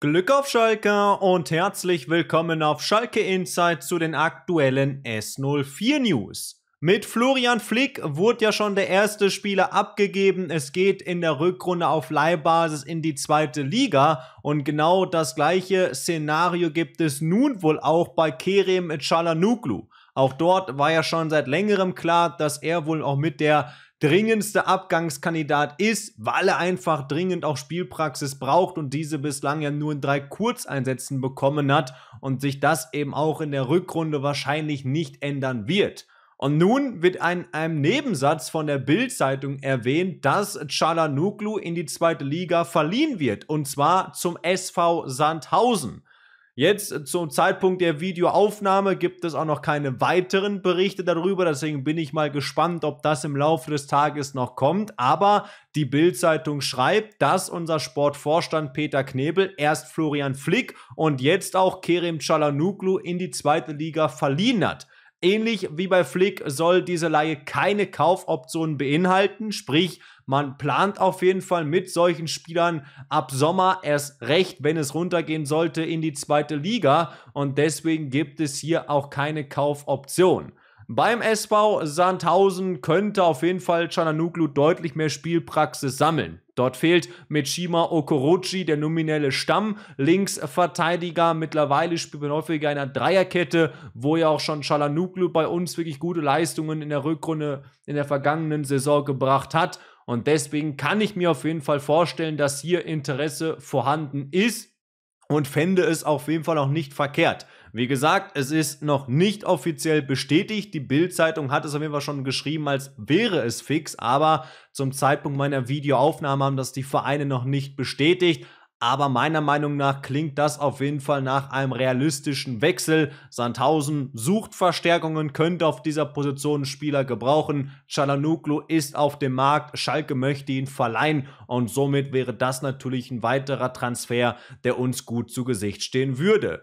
Glück auf Schalke und herzlich willkommen auf Schalke Insight zu den aktuellen S04 News. Mit Florian Flick wurde ja schon der erste Spieler abgegeben. Es geht in der Rückrunde auf Leihbasis in die zweite Liga. Und genau das gleiche Szenario gibt es nun wohl auch bei Kerem Chalanoglu. Auch dort war ja schon seit längerem klar, dass er wohl auch mit der dringendste Abgangskandidat ist, weil er einfach dringend auch Spielpraxis braucht und diese bislang ja nur in drei Kurzeinsätzen bekommen hat und sich das eben auch in der Rückrunde wahrscheinlich nicht ändern wird. Und nun wird ein einem Nebensatz von der Bild-Zeitung erwähnt, dass Chalanoglu in die zweite Liga verliehen wird und zwar zum SV Sandhausen. Jetzt äh, zum Zeitpunkt der Videoaufnahme gibt es auch noch keine weiteren Berichte darüber, deswegen bin ich mal gespannt, ob das im Laufe des Tages noch kommt. Aber die Bild-Zeitung schreibt, dass unser Sportvorstand Peter Knebel erst Florian Flick und jetzt auch Kerem Çalhanoğlu in die zweite Liga verliehen hat. Ähnlich wie bei Flick soll diese Laie keine Kaufoptionen beinhalten, sprich, man plant auf jeden Fall mit solchen Spielern ab Sommer erst recht, wenn es runtergehen sollte in die zweite Liga und deswegen gibt es hier auch keine Kaufoption. Beim SV Sandhausen könnte auf jeden Fall Chananoglu deutlich mehr Spielpraxis sammeln. Dort fehlt Mechima Okorochi, der nominelle Stamm, Linksverteidiger. Mittlerweile spielt man häufiger in einer Dreierkette, wo ja auch schon Chalanuglu bei uns wirklich gute Leistungen in der Rückrunde in der vergangenen Saison gebracht hat. Und deswegen kann ich mir auf jeden Fall vorstellen, dass hier Interesse vorhanden ist und fände es auf jeden Fall auch nicht verkehrt. Wie gesagt, es ist noch nicht offiziell bestätigt. Die Bild-Zeitung hat es auf jeden Fall schon geschrieben, als wäre es fix, aber zum Zeitpunkt meiner Videoaufnahme haben das die Vereine noch nicht bestätigt. Aber meiner Meinung nach klingt das auf jeden Fall nach einem realistischen Wechsel. Sandhausen sucht Verstärkungen, könnte auf dieser Position Spieler gebrauchen. Chalanoglu ist auf dem Markt, Schalke möchte ihn verleihen und somit wäre das natürlich ein weiterer Transfer, der uns gut zu Gesicht stehen würde.